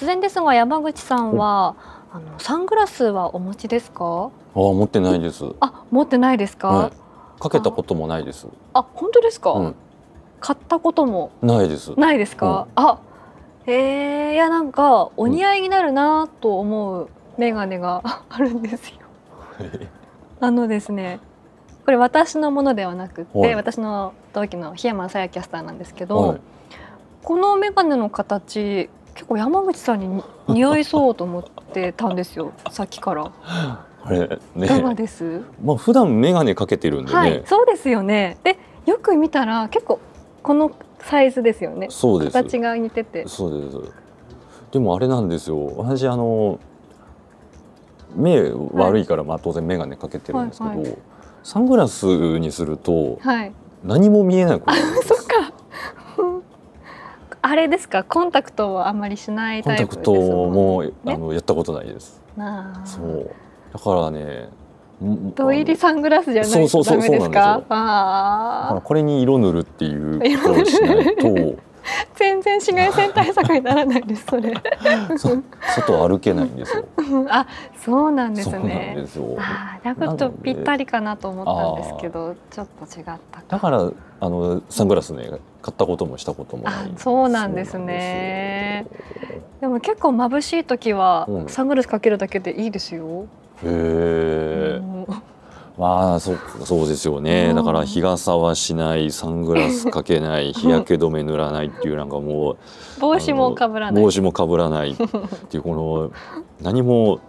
突然ですが山口さんはあのサングラスはお持ちですか？あ、持ってないです。あ、持ってないですか？はい、かけたこともないです。あ、本当ですか？うん、買ったこともないです。ないですか？うん、あ、へえいやなんかお似合いになるなと思うメガネが あるんですよ。あのですね、これ私のものではなくて、私の同期の檜山さやキャスターなんですけど、この眼鏡の形結構山口さんに似合いそうと思ってたんですよ さっきから。あれね、いかがですまあ普段眼鏡かけてるんで、ね、はい、そうですよねでよく見たら結構このサイズですよねそうです形が似ててそうですでもあれなんですよ私あの目悪いから、まあ当然眼鏡かけてるんですけど、はいはいサングラスにすると、はい、何も見えなくなるんです あれですかコンタクトはあんまりしないタイプですコンタクトも、ね、あのやったことないですそうだからね土入りサングラスじゃないとダメですかそうそうそうそうこれに色塗るっていうことをしないと 全然紫外線対策にならないですそれ 外歩けないんですよ あそうなんですねあだからちとぴったりかなと思ったんですけどちょっと違っただからあのサングラスね買ったこともしたこともないそうなんですねでも結構眩しい時は、うん、サングラスかけるだけでいいですよへえ、まあそうそうですよね、だから日傘はしないサングラスかけない 日焼け止め塗らないっていうなんかもう帽子もかぶらない帽子もかぶらないっていうこの何も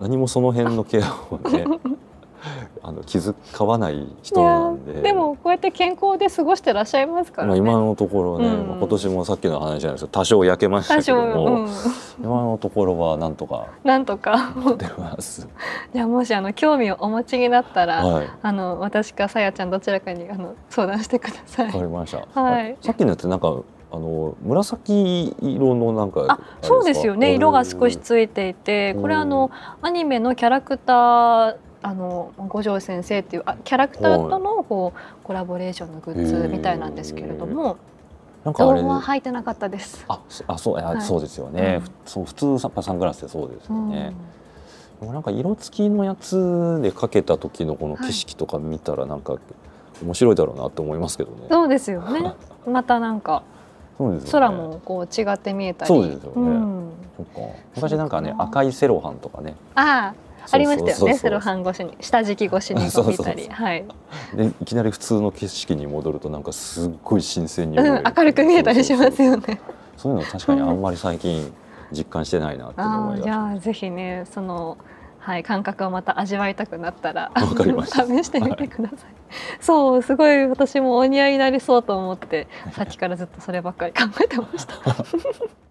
何もその辺のケアをね あの気遣わない人でもこうやって健康で過ごしてらっしゃいますから、ね、今のところね、うん、今年もさっきの話じゃないですけ多少焼けましたけども、うん、今のところはなんとかなんとかじゃあもしあの興味をお持ちになったら、はい、あの私かさやちゃんどちらかにあの相談してください。わかりました。はい。さっきのやつなんかあの紫色のなんかあそうですよね色が少しついていてこれあのアニメのキャラクターあの五条先生っていうあキャラクターとのこうコラボレーションのグッズみたいなんですけれども。なんかあれは履いてなかったです。あ、あ、そう、あ、はい、そうですよね。うん、そう、普通ササングラスでそうですよね。うん、でもなんか色付きのやつでかけた時のこの景色とか見たら、なんか。面白いだろうなと思いますけどね。そうですよね。またなんか。そうです、ね、空もこう違って見えたり。そうですよね。うん、そっか。昔なんかね、赤いセロハンとかね。ああ。ありましたよねセロハン越しに下敷き越しに見 たりはいでいきなり普通の景色に戻るとなんかすっごい新鮮に、うん、明るく見えたりしますよねそういうの確かにあんまり最近実感してないなって思いまじゃあぜひねそのはい感覚をまた味わいたくなったらかりま 試してみてください、はい、そうすごい私もお似合いになりそうと思ってさっきからずっとそればっかり考えてました